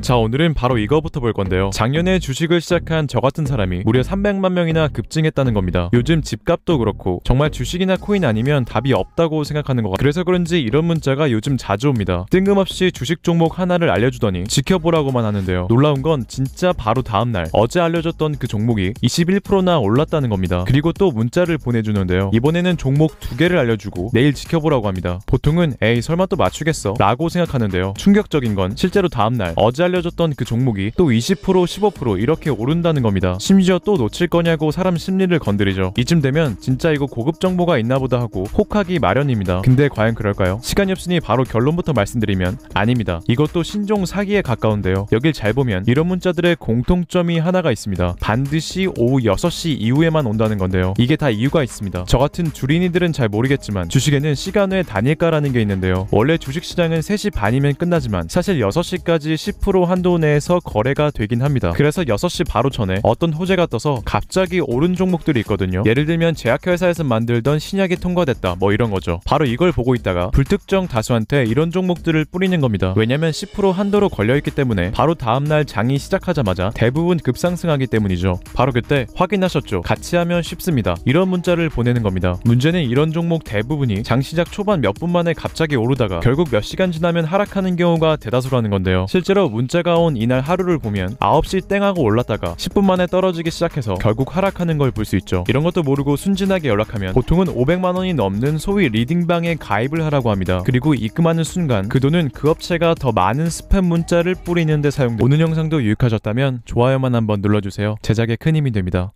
자 오늘은 바로 이거부터 볼 건데요 작년에 주식을 시작한 저 같은 사람이 무려 300만 명이나 급증했다는 겁니다 요즘 집값도 그렇고 정말 주식이나 코인 아니면 답이 없다고 생각하는 것 같아요 그래서 그런지 이런 문자가 요즘 자주 옵니다 뜬금없이 주식 종목 하나를 알려주더니 지켜보라고만 하는데요 놀라운 건 진짜 바로 다음날 어제 알려줬던 그 종목이 21%나 올랐다는 겁니다 그리고 또 문자를 보내주는데요 이번에는 종목 두 개를 알려주고 내일 지켜보라고 합니다 보통은 에이 설마 또 맞추겠어 라고 생각하는데요 충격적인 건 실제로 다음날 어제 알려줬던 그 종목이 또 20% 15% 이렇게 오른다는 겁니다. 심지어 또 놓칠 거냐고 사람 심리를 건드리죠. 이쯤 되면 진짜 이거 고급 정보가 있나 보다 하고 혹하기 마련입니다. 근데 과연 그럴까요? 시간이 없으니 바로 결론부터 말씀드리면 아닙니다. 이것도 신종 사기에 가까운데요. 여길 잘 보면 이런 문자들의 공통점이 하나가 있습니다. 반드시 오후 6시 이후에만 온다는 건데요. 이게 다 이유가 있습니다. 저 같은 주린이들은 잘 모르겠지만 주식에는 시간외 단일가라는 게 있는데요. 원래 주식시장은 3시 반이면 끝나지만 사실 6시까지 10% 1 0 한도 내에서 거래가 되긴 합니다. 그래서 6시 바로 전에 어떤 호재가 떠서 갑자기 오른 종목들이 있거든요. 예를 들면 제약회사에서 만들던 신약이 통과됐다 뭐 이런 거죠. 바로 이걸 보고 있다가 불특정 다수한테 이런 종목들을 뿌리는 겁니다. 왜냐면 10% 한도로 걸려있기 때문에 바로 다음날 장이 시작하자마자 대부분 급상승하기 때문이죠. 바로 그때 확인하셨죠? 같이 하면 쉽습니다. 이런 문자를 보내는 겁니다. 문제는 이런 종목 대부분이 장 시작 초반 몇 분 만에 갑자기 오르다가 결국 몇 시간 지나면 하락하는 경우가 대다수라는 건데요. 실제로 문 문자가 온 이날 하루를 보면 9시 땡하고 올랐다가 10분 만에 떨어지기 시작해서 결국 하락하는 걸 볼 수 있죠. 이런 것도 모르고 순진하게 연락하면 보통은 500만 원이 넘는 소위 리딩방에 가입을 하라고 합니다. 그리고 입금하는 순간 그 돈은 그 업체가 더 많은 스팸 문자를 뿌리는 데사용됩니 오늘 영상도 유익하셨다면 좋아요만 한번 눌러주세요. 제작에 큰 힘이 됩니다.